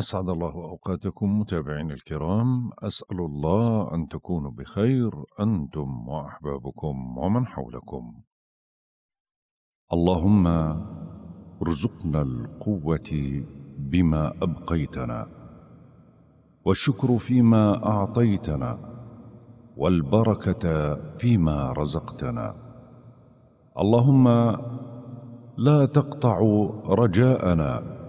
أسعد الله أوقاتكم متابعين الكرام أسأل الله أن تكونوا بخير أنتم وأحبابكم ومن حولكم اللهم ارزقنا القوة بما أبقيتنا والشكر فيما أعطيتنا والبركة فيما رزقتنا اللهم لا تقطع رجاءنا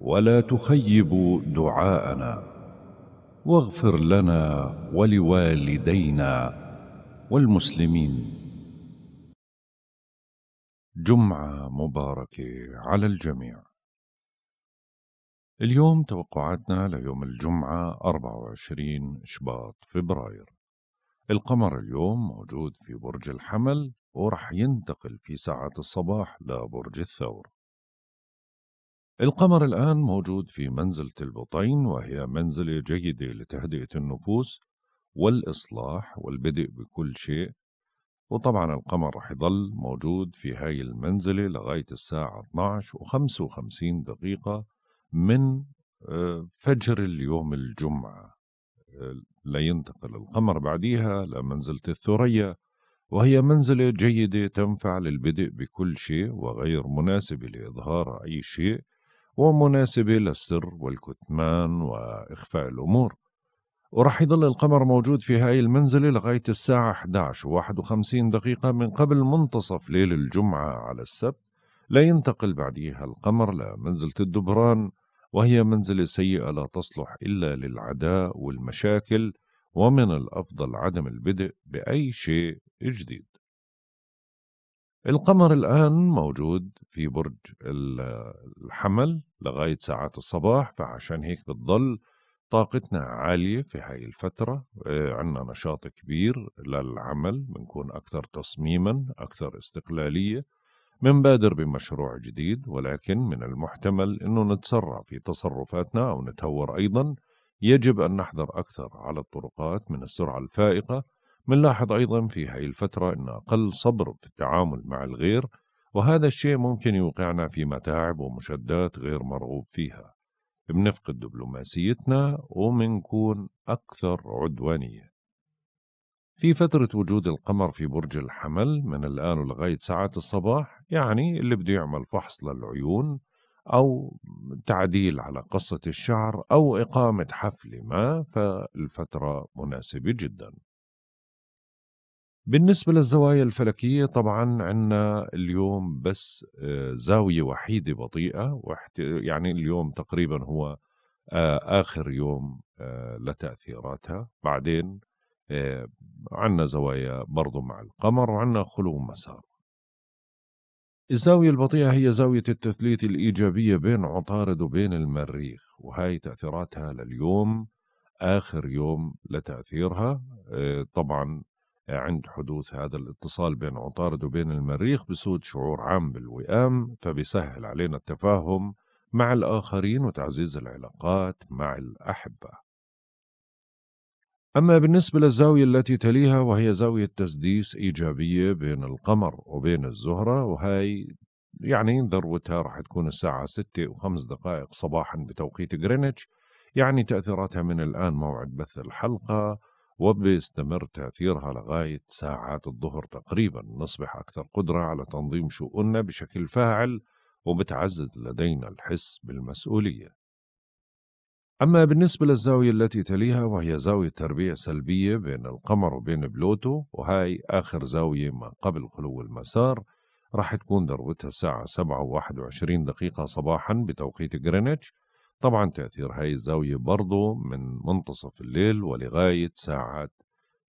ولا تخيبوا دعاءنا واغفر لنا ولوالدينا والمسلمين جمعة مباركة على الجميع اليوم توقعاتنا ليوم الجمعة 24 شباط فبراير القمر اليوم موجود في برج الحمل ورح ينتقل في ساعة الصباح لبرج الثور القمر الآن موجود في منزلة البطين وهي منزلة جيدة لتهدئة النفوس والإصلاح والبدء بكل شيء وطبعا القمر رح يضل موجود في هاي المنزلة لغاية الساعة 12 و55 دقيقة من آه، فجر اليوم الجمعة آه، لينتقل القمر بعديها لمنزلة الثريا وهي منزلة جيدة تنفع للبدء بكل شيء وغير مناسبة لإظهار أي شيء ومناسبة للسر والكتمان وإخفاء الأمور ورح يضل القمر موجود في هاي المنزلة لغاية الساعة 11 و 51 دقيقة من قبل منتصف ليل الجمعة على السبت لينتقل بعديها القمر لمنزلة الدبران وهي منزلة سيئة لا تصلح إلا للعداء والمشاكل ومن الأفضل عدم البدء بأي شيء جديد القمر الآن موجود في برج الحمل لغاية ساعات الصباح فعشان هيك بتضل طاقتنا عالية في هاي الفترة آه، عندنا نشاط كبير للعمل بنكون أكثر تصميما أكثر استقلالية بنبادر بمشروع جديد ولكن من المحتمل أنه نتسرع في تصرفاتنا أو نتهور أيضا يجب أن نحذر أكثر على الطرقات من السرعة الفائقة بنلاحظ أيضا في هاي الفترة أن أقل صبر في التعامل مع الغير وهذا الشيء ممكن يوقعنا في متاعب ومشدات غير مرغوب فيها بنفقد دبلوماسيتنا ومنكون أكثر عدوانية في فترة وجود القمر في برج الحمل من الآن ولغاية ساعات الصباح يعني اللي بده يعمل فحص للعيون أو تعديل على قصة الشعر أو إقامة حفل ما فالفترة مناسبة جداً بالنسبة للزوايا الفلكية طبعا عندنا اليوم بس آه، زاوية وحيدة بطيئة يعني اليوم تقريبا هو آه، آخر يوم آه، لتأثيراتها بعدين عندنا زوايا برضو مع القمر وعندنا خلو مسار الزاوية البطيئة هي زاوية التثليث الإيجابية بين عطارد وبين المريخ وهي تأثيراتها لليوم آخر يوم لتأثيرها طبعا عند حدوث هذا الاتصال بين عطارد وبين المريخ بسود شعور عام بالوئام فبيسهل علينا التفاهم مع الآخرين وتعزيز العلاقات مع الأحبة. أما بالنسبة للزاوية التي تليها وهي زاوية تسديس إيجابية بين القمر وبين الزهرة وهي يعني ذروتها راح تكون الساعة ستة وخمس دقائق صباحا بتوقيت غرينتش يعني تأثيراتها من الآن موعد بث الحلقة وبيستمر تأثيرها لغاية ساعات الظهر تقريبا نصبح أكثر قدرة على تنظيم شؤوننا بشكل فاعل وبتعزز لدينا الحس بالمسؤولية أما بالنسبة للزاوية التي تليها وهي زاوية تربيع سلبية بين القمر وبين بلوتو وهاي آخر زاوية ما قبل خلو المسار راح تكون ذروتها الساعة 7 و21 دقيقة صباحا بتوقيت غرينتش طبعا تأثير هاي الزاوية برضو من منتصف الليل ولغاية ساعات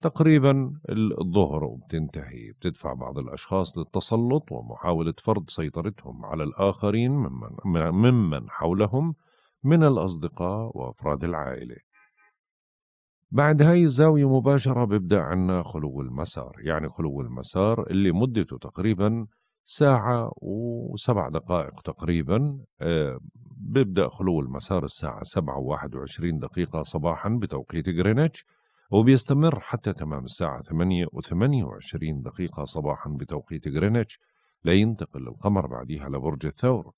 تقريبا الظهر وبتنتهي بتدفع بعض الأشخاص للتسلط ومحاولة فرض سيطرتهم على الآخرين ممن, ممن حولهم من الأصدقاء وأفراد العائلة بعد هاي الزاوية مباشرة بيبدأ عنا خلو المسار يعني خلو المسار اللي مدته تقريبا ساعة وسبع دقائق تقريبا آه، بيبدأ خلو المسار الساعة 7 21 دقيقة صباحا بتوقيت غرينتش وبيستمر حتى تمام الساعة 8 و28 دقيقة صباحا بتوقيت غرينتش لينتقل القمر بعدها لبرج الثور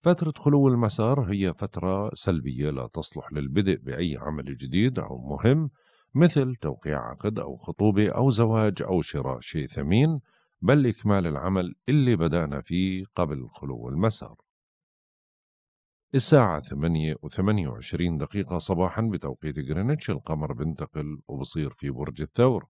فترة خلو المسار هي فترة سلبية لا تصلح للبدء بأي عمل جديد أو مهم مثل توقيع عقد أو خطوبة أو زواج أو شراء شيء ثمين بل إكمال العمل اللي بدأنا فيه قبل خلو المسار الساعة 8 و28 دقيقة صباحا بتوقيت جرينتش القمر بينتقل وبصير في برج الثور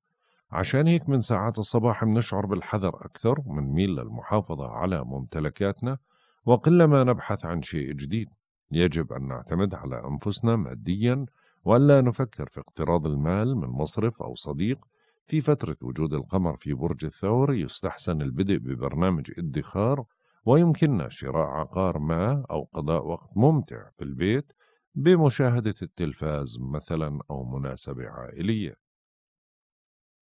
عشان هيك من ساعات الصباح بنشعر بالحذر أكثر ميل للمحافظة على ممتلكاتنا وقلما نبحث عن شيء جديد يجب أن نعتمد على أنفسنا ماديا وألا نفكر في اقتراض المال من مصرف أو صديق في فترة وجود القمر في برج الثور يستحسن البدء ببرنامج ادخار ويمكننا شراء عقار ما أو قضاء وقت ممتع في البيت بمشاهدة التلفاز مثلا أو مناسبة عائلية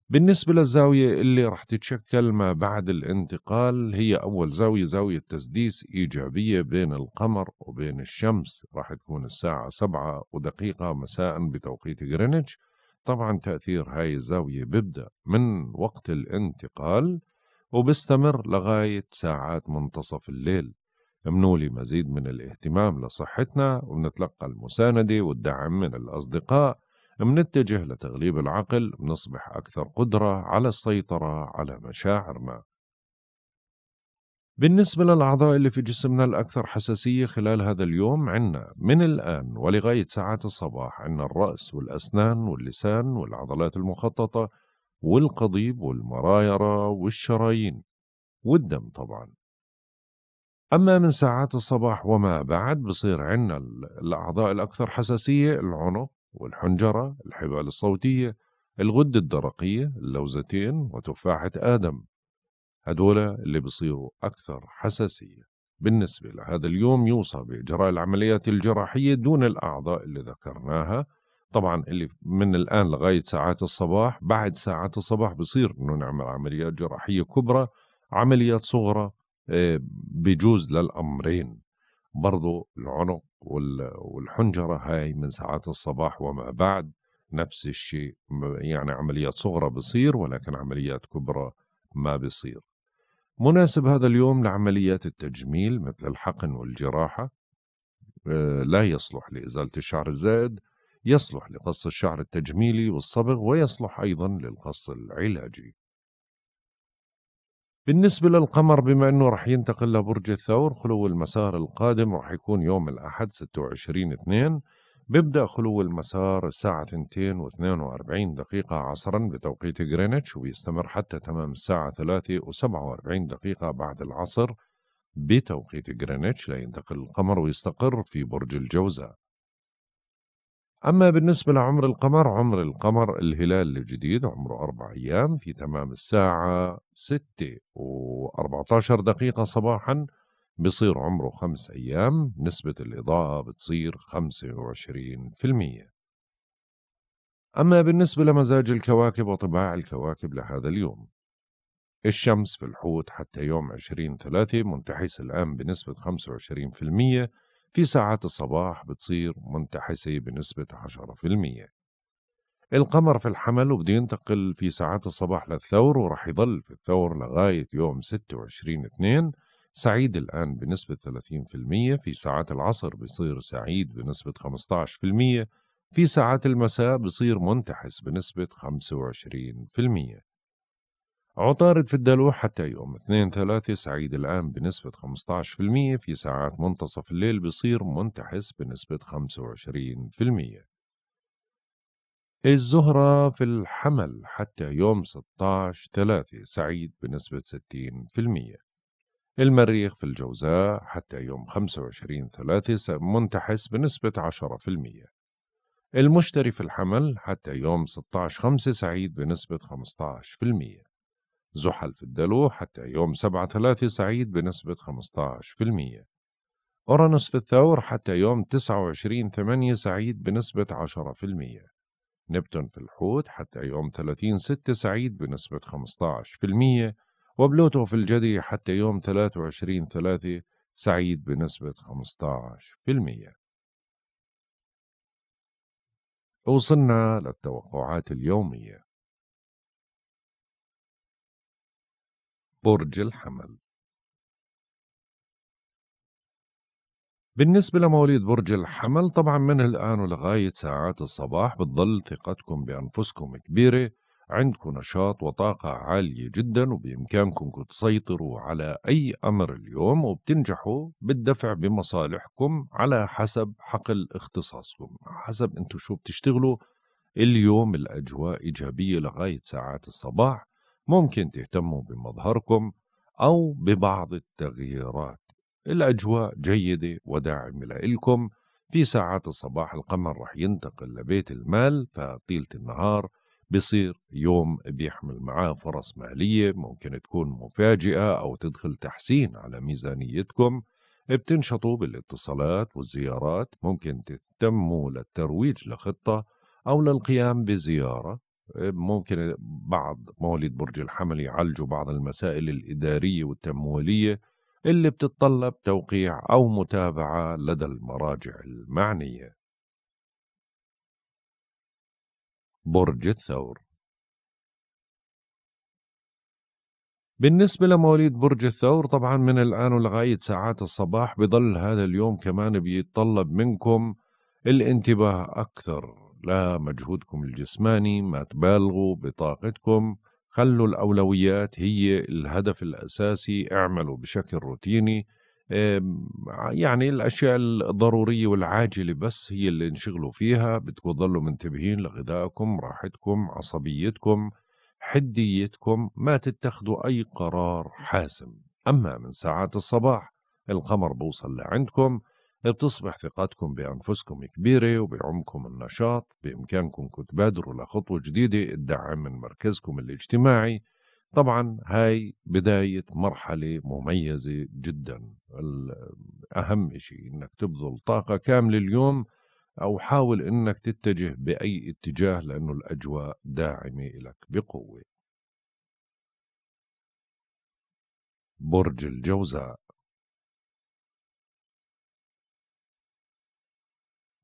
بالنسبة للزاوية اللي رح تتشكل ما بعد الانتقال هي أول زاوية زاوية تسديس إيجابية بين القمر وبين الشمس رح تكون الساعة سبعة ودقيقة مساء بتوقيت غرينتش طبعا تأثير هاي الزاوية بيبدأ من وقت الانتقال وبستمر لغاية ساعات منتصف الليل امنوا مزيد من الاهتمام لصحتنا وبنتلقى المساندة والدعم من الأصدقاء منتجه لتغليب العقل بنصبح أكثر قدرة على السيطرة على مشاعرنا بالنسبة للأعضاء اللي في جسمنا الأكثر حساسية خلال هذا اليوم عنا من الآن ولغاية ساعات الصباح عنا الرأس والأسنان واللسان والعضلات المخططة والقضيب والمرايرة والشرايين والدم طبعا أما من ساعات الصباح وما بعد بصير عندنا الأعضاء الأكثر حساسية العنق والحنجرة الحبال الصوتية الغدة الدرقية اللوزتين وتفاحة آدم هدول اللي بصيروا أكثر حساسية بالنسبة لهذا اليوم يوصى بإجراء العمليات الجراحية دون الأعضاء اللي ذكرناها طبعا اللي من الان لغايه ساعات الصباح بعد ساعات الصباح بصير انه نعمل عمليات جراحيه كبرى عمليات صغرى آه، بجوز للامرين برضو العنق والحنجره هاي من ساعات الصباح وما بعد نفس الشيء يعني عمليات صغرى بصير ولكن عمليات كبرى ما بصير مناسب هذا اليوم لعمليات التجميل مثل الحقن والجراحة آه، لا يصلح لإزالة الشعر الزائد يصلح لقص الشعر التجميلي والصبغ ويصلح أيضا للقص العلاجي بالنسبة للقمر بما أنه رح ينتقل لبرج الثور خلو المسار القادم رح يكون يوم الأحد 26 2 بيبدأ خلو المسار الساعة 2 و 42 دقيقة عصرا بتوقيت غرينتش وبيستمر حتى تمام الساعة 3 و 47 دقيقة بعد العصر بتوقيت غرينتش لينتقل القمر ويستقر في برج الجوزاء أما بالنسبة لعمر القمر عمر القمر الهلال الجديد عمره أربع أيام في تمام الساعة وأربعة عشر دقيقة صباحا بصير عمره خمس أيام نسبة الإضاءة بتصير خمسة وعشرين في المية أما بالنسبة لمزاج الكواكب وطباع الكواكب لهذا اليوم الشمس في الحوت حتى يوم عشرين ثلاثة منتحس الآن بنسبة خمسة وعشرين في المية في ساعات الصباح بتصير منتحسة بنسبة 10% القمر في الحمل وبده ينتقل في ساعات الصباح للثور ورح يضل في الثور لغاية يوم 26 2 سعيد الآن بنسبة 30% في ساعات العصر بيصير سعيد بنسبة 15% في ساعات المساء بصير منتحس بنسبة 25% عطارد في الدلو حتى يوم 2 3 سعيد الآن بنسبة 15% في ساعات منتصف الليل بصير منتحس بنسبة 25% الزهرة في الحمل حتى يوم 16 3 سعيد بنسبة 60% المريخ في الجوزاء حتى يوم 25 3 منتحس بنسبة 10% المشتري في الحمل حتى يوم 16 5 سعيد بنسبة المية زحل في الدلو حتى يوم 7/3 سعيد بنسبة 15% أورانوس في الثور حتى يوم 29/8 سعيد بنسبة 10% نبتون في الحوت حتى يوم 30/6 سعيد بنسبة 15% وبلوتو في الجدي حتى يوم 23/3 سعيد بنسبة 15% وصلنا للتوقعات اليومية برج الحمل بالنسبة لمواليد برج الحمل طبعا من الآن ولغاية ساعات الصباح بتظل ثقتكم بأنفسكم كبيرة عندكم نشاط وطاقة عالية جدا وبإمكانكم تسيطروا على أي أمر اليوم وبتنجحوا بالدفع بمصالحكم على حسب حقل اختصاصكم حسب أنتوا شو بتشتغلوا اليوم الأجواء إيجابية لغاية ساعات الصباح ممكن تهتموا بمظهركم أو ببعض التغييرات الأجواء جيدة وداعمة لإلكم في ساعات الصباح القمر رح ينتقل لبيت المال فطيلة النهار بصير يوم بيحمل معاه فرص مالية ممكن تكون مفاجئة أو تدخل تحسين على ميزانيتكم بتنشطوا بالاتصالات والزيارات ممكن تهتموا للترويج لخطة أو للقيام بزيارة ممكن بعض مواليد برج الحمل يعالجوا بعض المسائل الإدارية والتمويلية اللي بتتطلب توقيع أو متابعة لدى المراجع المعنية برج الثور بالنسبة لمواليد برج الثور طبعا من الآن ولغاية ساعات الصباح بظل هذا اليوم كمان بيتطلب منكم الانتباه أكثر لا مجهودكم الجسماني ما تبالغوا بطاقتكم خلوا الأولويات هي الهدف الأساسي اعملوا بشكل روتيني يعني الأشياء الضرورية والعاجلة بس هي اللي انشغلوا فيها بدكم تضلوا منتبهين لغذائكم راحتكم عصبيتكم حديتكم ما تتخذوا أي قرار حاسم أما من ساعات الصباح القمر بوصل لعندكم بتصبح ثقتكم بأنفسكم كبيرة وبعمكم النشاط بإمكانكم تبادروا لخطوة جديدة الدعم من مركزكم الاجتماعي طبعا هاي بداية مرحلة مميزة جدا أهم شيء إنك تبذل طاقة كاملة اليوم أو حاول إنك تتجه بأي اتجاه لأنه الأجواء داعمة لك بقوة برج الجوزاء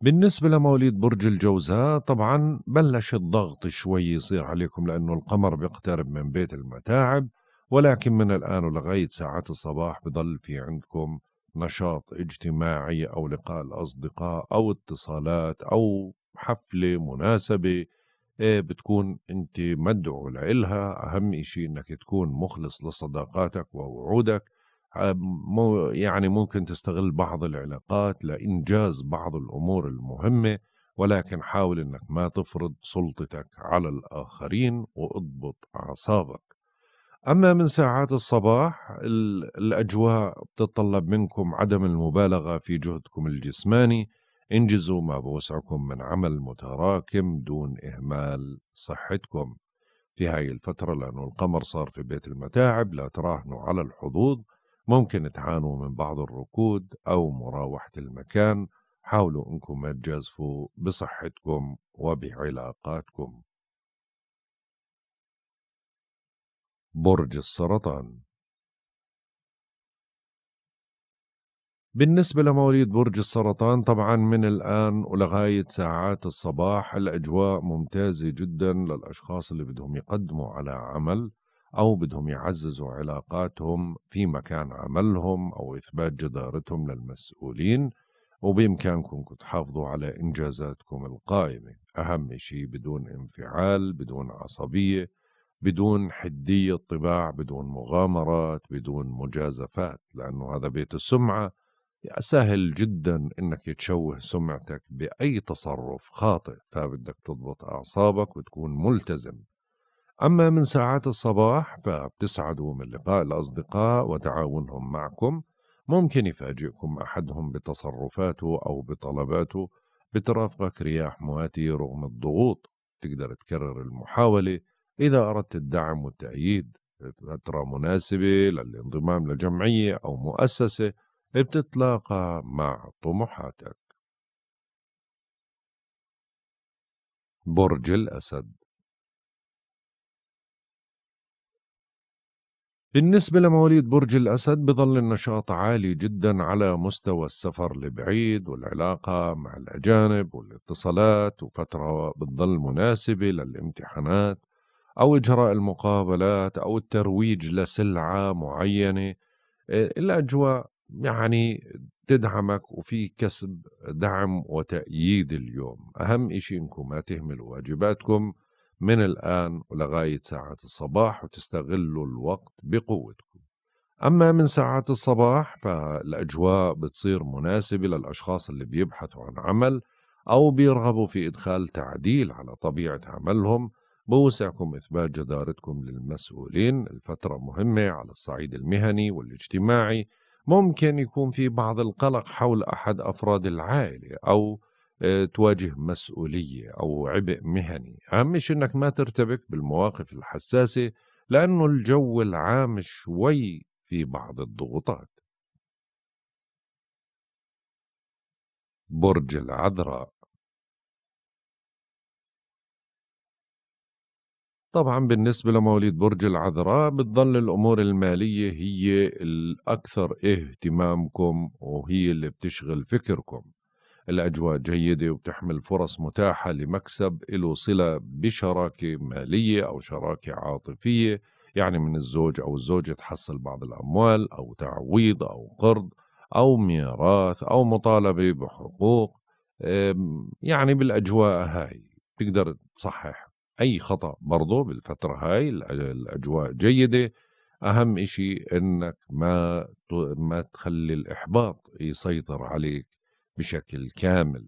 بالنسبة لمواليد برج الجوزاء طبعا بلش الضغط شوي يصير عليكم لأنه القمر بيقترب من بيت المتاعب ولكن من الآن ولغاية ساعات الصباح بضل في عندكم نشاط اجتماعي أو لقاء الأصدقاء أو اتصالات أو حفلة مناسبة إيه، بتكون أنت مدعو لإلها أهم إشي أنك تكون مخلص لصداقاتك ووعودك آه، مو يعني ممكن تستغل بعض العلاقات لإنجاز بعض الأمور المهمة ولكن حاول أنك ما تفرض سلطتك على الآخرين واضبط أعصابك أما من ساعات الصباح الأجواء بتتطلب منكم عدم المبالغة في جهدكم الجسماني انجزوا ما بوسعكم من عمل متراكم دون إهمال صحتكم في هاي الفترة لأنه القمر صار في بيت المتاعب لا تراهنوا على الحظوظ ممكن تعانوا من بعض الركود أو مراوحة المكان حاولوا أنكم ما تجازفوا بصحتكم وبعلاقاتكم برج السرطان بالنسبة لمواليد برج السرطان طبعا من الآن ولغاية ساعات الصباح الأجواء ممتازة جدا للأشخاص اللي بدهم يقدموا على عمل أو بدهم يعززوا علاقاتهم في مكان عملهم أو إثبات جدارتهم للمسؤولين وبإمكانكم تحافظوا على إنجازاتكم القائمة أهم شيء بدون انفعال بدون عصبية بدون حدية طباع بدون مغامرات بدون مجازفات لأنه هذا بيت السمعة سهل جدا انك تشوه سمعتك باي تصرف خاطئ فبدك تضبط اعصابك وتكون ملتزم أما من ساعات الصباح فبتسعدوا من لقاء الأصدقاء وتعاونهم معكم ممكن يفاجئكم أحدهم بتصرفاته أو بطلباته بترافقك رياح مواتية رغم الضغوط تقدر تكرر المحاولة إذا أردت الدعم والتأييد فترة مناسبة للانضمام لجمعية أو مؤسسة بتتلاقى مع طموحاتك برج الأسد بالنسبة لمواليد برج الأسد بظل النشاط عالي جدا على مستوى السفر لبعيد والعلاقة مع الأجانب والاتصالات وفترة بتظل مناسبة للامتحانات أو إجراء المقابلات أو الترويج لسلعة معينة آه، الأجواء يعني تدعمك وفي كسب دعم وتأييد اليوم أهم إشي إنكم ما تهملوا واجباتكم من الآن ولغاية ساعة الصباح وتستغلوا الوقت بقوتكم أما من ساعة الصباح فالأجواء بتصير مناسبة للأشخاص اللي بيبحثوا عن عمل أو بيرغبوا في إدخال تعديل على طبيعة عملهم بوسعكم إثبات جدارتكم للمسؤولين الفترة مهمة على الصعيد المهني والاجتماعي ممكن يكون في بعض القلق حول أحد أفراد العائلة أو آه، تواجه مسؤولية أو عبء مهني أهم شيء أنك ما ترتبك بالمواقف الحساسة لأنه الجو العام شوي في بعض الضغوطات برج العذراء طبعا بالنسبة لمواليد برج العذراء بتظل الأمور المالية هي الأكثر اهتمامكم وهي اللي بتشغل فكركم الأجواء جيدة وبتحمل فرص متاحة لمكسب له صلة بشراكة مالية أو شراكة عاطفية يعني من الزوج أو الزوجة تحصل بعض الأموال أو تعويض أو قرض أو ميراث أو مطالبة بحقوق يعني بالأجواء هاي تقدر تصحح أي خطأ برضه بالفترة هاي الأجواء جيدة أهم إشي إنك ما ما تخلي الإحباط يسيطر عليك بشكل كامل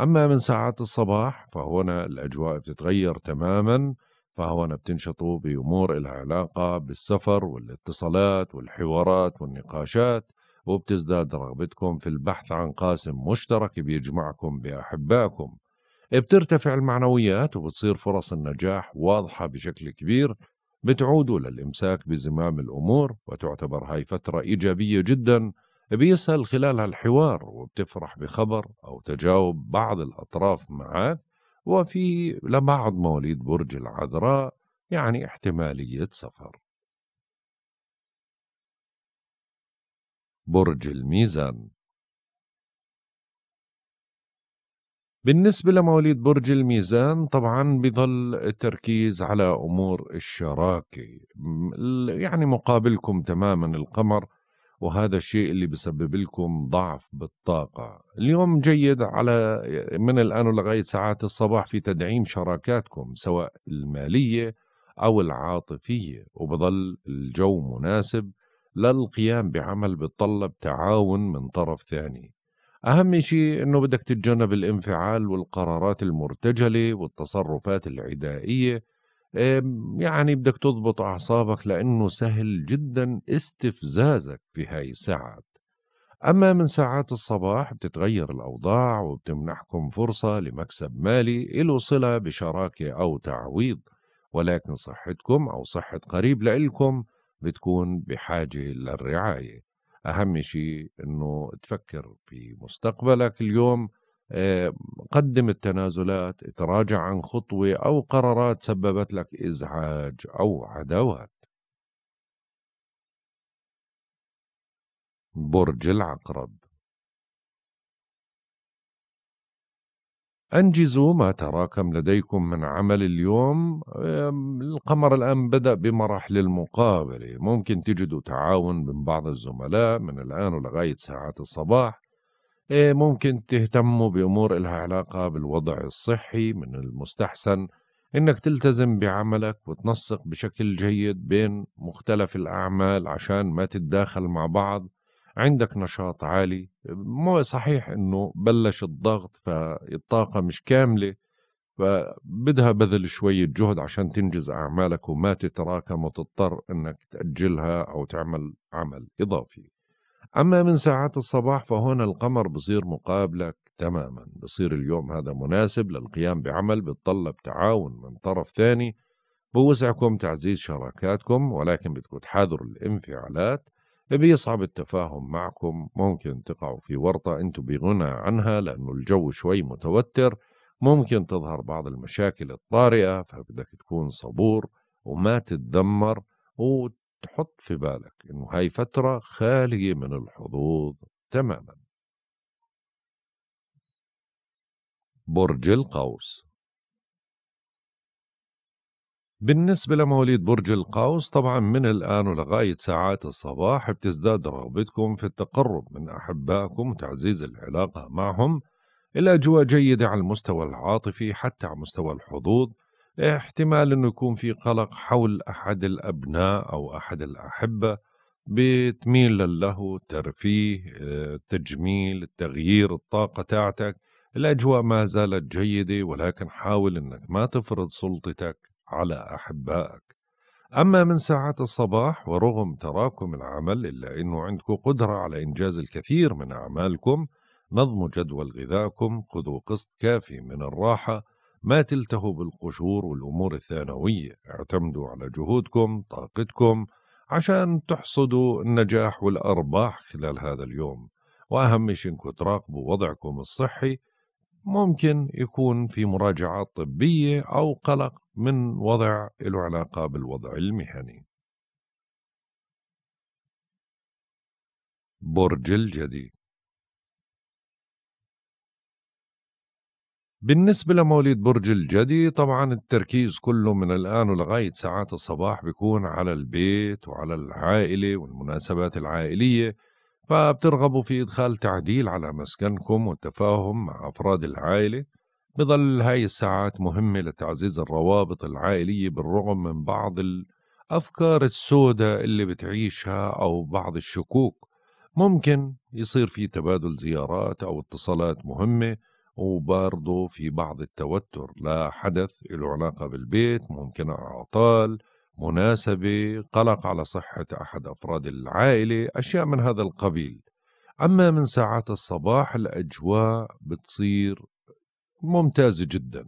أما من ساعات الصباح فهنا الأجواء بتتغير تماما فهنا بتنشطوا بأمور لها علاقة بالسفر والاتصالات والحوارات والنقاشات وبتزداد رغبتكم في البحث عن قاسم مشترك بيجمعكم بأحبائكم بترتفع المعنويات وبتصير فرص النجاح واضحة بشكل كبير بتعودوا للإمساك بزمام الأمور وتعتبر هاي فترة إيجابية جداً بيسهل خلال هالحوار وبتفرح بخبر أو تجاوب بعض الأطراف معاه وفي لبعض مواليد برج العذراء يعني احتمالية سفر برج الميزان بالنسبة لمواليد برج الميزان طبعا بظل التركيز على أمور الشراكة يعني مقابلكم تماما القمر وهذا الشيء اللي بسبب لكم ضعف بالطاقة اليوم جيد على من الآن ولغاية ساعات الصباح في تدعيم شراكاتكم سواء المالية أو العاطفية وبظل الجو مناسب للقيام بعمل بتطلب تعاون من طرف ثاني أهم شيء أنه بدك تتجنب الانفعال والقرارات المرتجلة والتصرفات العدائية يعني بدك تضبط أعصابك لأنه سهل جدا استفزازك في هاي الساعات أما من ساعات الصباح بتتغير الأوضاع وبتمنحكم فرصة لمكسب مالي إله صلة بشراكة أو تعويض ولكن صحتكم أو صحة قريب لإلكم بتكون بحاجة للرعاية أهم شيء أنه تفكر في مستقبلك اليوم قدم التنازلات تراجع عن خطوة أو قرارات سببت لك إزعاج أو عداوات برج العقرب أنجزوا ما تراكم لديكم من عمل اليوم القمر الآن بدأ بمراحل المقابلة ممكن تجدوا تعاون من بعض الزملاء من الآن ولغاية ساعات الصباح إيه، ممكن تهتموا بأمور إلها علاقة بالوضع الصحي من المستحسن إنك تلتزم بعملك وتنسق بشكل جيد بين مختلف الأعمال عشان ما تتداخل مع بعض عندك نشاط عالي مو صحيح إنه بلش الضغط فالطاقة مش كاملة فبدها بذل شوية جهد عشان تنجز أعمالك وما تتراكم وتضطر إنك تأجلها أو تعمل عمل إضافي أما من ساعات الصباح فهنا القمر بصير مقابلك تماما بصير اليوم هذا مناسب للقيام بعمل بتطلب تعاون من طرف ثاني بوسعكم تعزيز شراكاتكم ولكن بدكم تحاذروا الانفعالات بيصعب التفاهم معكم ممكن تقعوا في ورطة أنتم بغنى عنها لأنه الجو شوي متوتر ممكن تظهر بعض المشاكل الطارئة فبدك تكون صبور وما تتذمر تحط في بالك انه هاي فترة خالية من الحظوظ تماما برج القوس بالنسبة لمواليد برج القوس طبعا من الآن ولغاية ساعات الصباح بتزداد رغبتكم في التقرب من أحبائكم وتعزيز العلاقة معهم الأجواء جيدة على المستوى العاطفي حتى على مستوى الحظوظ احتمال انه يكون في قلق حول احد الابناء او احد الاحبه بتميل للهو الترفيه التجميل آه، التغيير الطاقه تاعتك الاجواء ما زالت جيده ولكن حاول انك ما تفرض سلطتك على احبائك اما من ساعات الصباح ورغم تراكم العمل الا انه عندكم قدره على انجاز الكثير من اعمالكم نظموا جدول غذائكم خذوا قسط كافي من الراحه ما تلتهوا بالقشور والأمور الثانوية اعتمدوا على جهودكم طاقتكم عشان تحصدوا النجاح والأرباح خلال هذا اليوم وأهم شيء إنكم تراقبوا وضعكم الصحي ممكن يكون في مراجعات طبية أو قلق من وضع له علاقة بالوضع المهني برج الجدي بالنسبة لمواليد برج الجدي طبعا التركيز كله من الآن ولغاية ساعات الصباح بيكون على البيت وعلى العائلة والمناسبات العائلية فبترغبوا في إدخال تعديل على مسكنكم والتفاهم مع أفراد العائلة بظل هاي الساعات مهمة لتعزيز الروابط العائلية بالرغم من بعض الأفكار السوداء اللي بتعيشها أو بعض الشكوك ممكن يصير في تبادل زيارات أو اتصالات مهمة وبرضه في بعض التوتر لا حدث له علاقة بالبيت ممكن اعطال مناسبة قلق على صحة أحد أفراد العائلة أشياء من هذا القبيل أما من ساعات الصباح الأجواء بتصير ممتازة جدا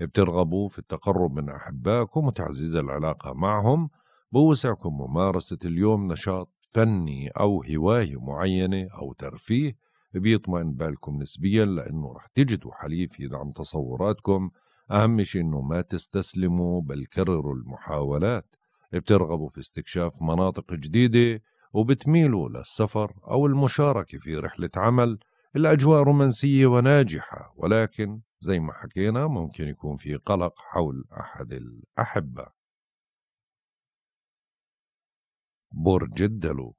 بترغبوا في التقرب من أحبائكم وتعزيز العلاقة معهم بوسعكم ممارسة اليوم نشاط فني أو هواية معينة أو ترفيه بيطمئن بالكم نسبيا لأنه رح تجدوا حليف يدعم تصوراتكم أهم شيء أنه ما تستسلموا بل كرروا المحاولات بترغبوا في استكشاف مناطق جديدة وبتميلوا للسفر أو المشاركة في رحلة عمل الأجواء رومانسية وناجحة ولكن زي ما حكينا ممكن يكون في قلق حول أحد الأحبة برج الدلو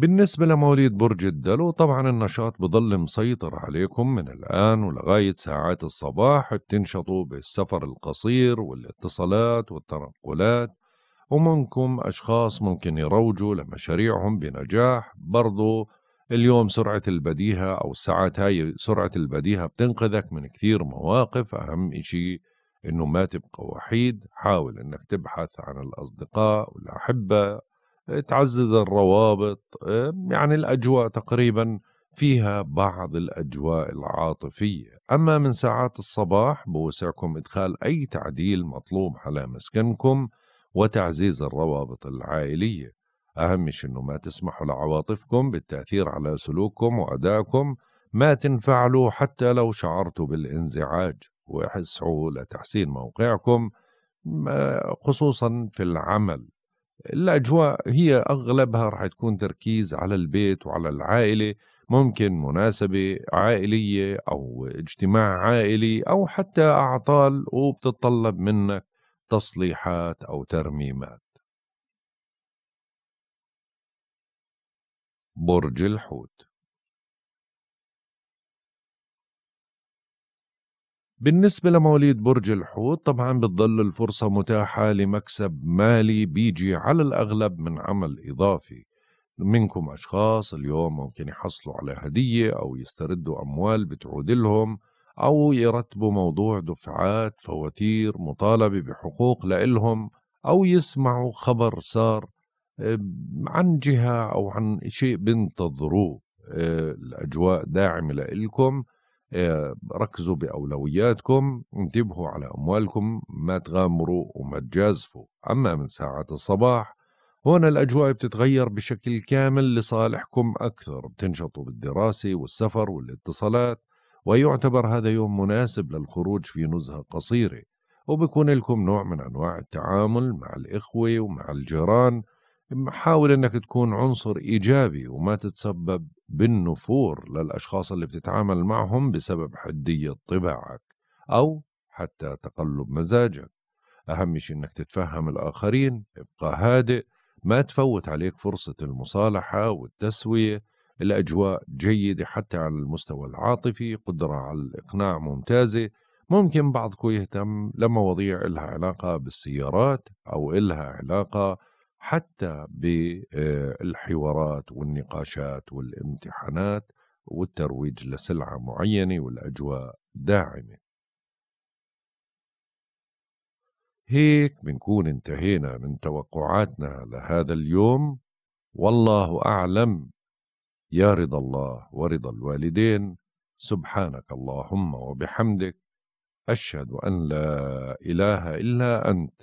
بالنسبة لمواليد برج الدلو طبعا النشاط بظل مسيطر عليكم من الآن ولغاية ساعات الصباح بتنشطوا بالسفر القصير والاتصالات والتنقلات ومنكم أشخاص ممكن يروجوا لمشاريعهم بنجاح برضو اليوم سرعة البديهة أو الساعات هاي سرعة البديهة بتنقذك من كثير مواقف أهم إشي إنه ما تبقى وحيد حاول إنك تبحث عن الأصدقاء والأحبة تعزز الروابط آه، يعني الأجواء تقريبا فيها بعض الأجواء العاطفية أما من ساعات الصباح بوسعكم إدخال أي تعديل مطلوب على مسكنكم وتعزيز الروابط العائلية أهم شيء أنه ما تسمحوا لعواطفكم بالتأثير على سلوككم وأدائكم ما تنفعلوا حتى لو شعرتوا بالانزعاج وحسعوا لتحسين موقعكم آه، خصوصا في العمل الأجواء هي أغلبها رح تكون تركيز على البيت وعلى العائلة ممكن مناسبة عائلية أو اجتماع عائلي أو حتى أعطال وبتتطلب منك تصليحات أو ترميمات برج الحوت بالنسبة لمواليد برج الحوت طبعا بتضل الفرصة متاحة لمكسب مالي بيجي على الأغلب من عمل إضافي منكم أشخاص اليوم ممكن يحصلوا على هدية أو يستردوا أموال بتعود لهم أو يرتبوا موضوع دفعات فواتير مطالبة بحقوق لإلهم أو يسمعوا خبر صار عن جهة أو عن شيء بنتظروه آه، الأجواء داعمة لإلكم آه، ركزوا بأولوياتكم انتبهوا على أموالكم ما تغامروا وما تجازفوا أما من ساعة الصباح هنا الأجواء بتتغير بشكل كامل لصالحكم أكثر بتنشطوا بالدراسة والسفر والاتصالات ويعتبر هذا يوم مناسب للخروج في نزهة قصيرة وبكون لكم نوع من أنواع التعامل مع الإخوة ومع الجيران حاول انك تكون عنصر ايجابي وما تتسبب بالنفور للاشخاص اللي بتتعامل معهم بسبب حديه طباعك او حتى تقلب مزاجك اهم شيء انك تتفهم الاخرين ابقى هادئ ما تفوت عليك فرصه المصالحه والتسويه الاجواء جيده حتى على المستوى العاطفي قدره على الاقناع ممتازه ممكن بعضكم يهتم لمواضيع إلها علاقة بالسيارات أو إلها علاقة حتى بالحوارات آه، والنقاشات والامتحانات والترويج لسلعة معينة والأجواء داعمة هيك بنكون انتهينا من توقعاتنا لهذا اليوم والله أعلم يا رضا الله ورضا الوالدين سبحانك اللهم وبحمدك أشهد أن لا إله إلا أنت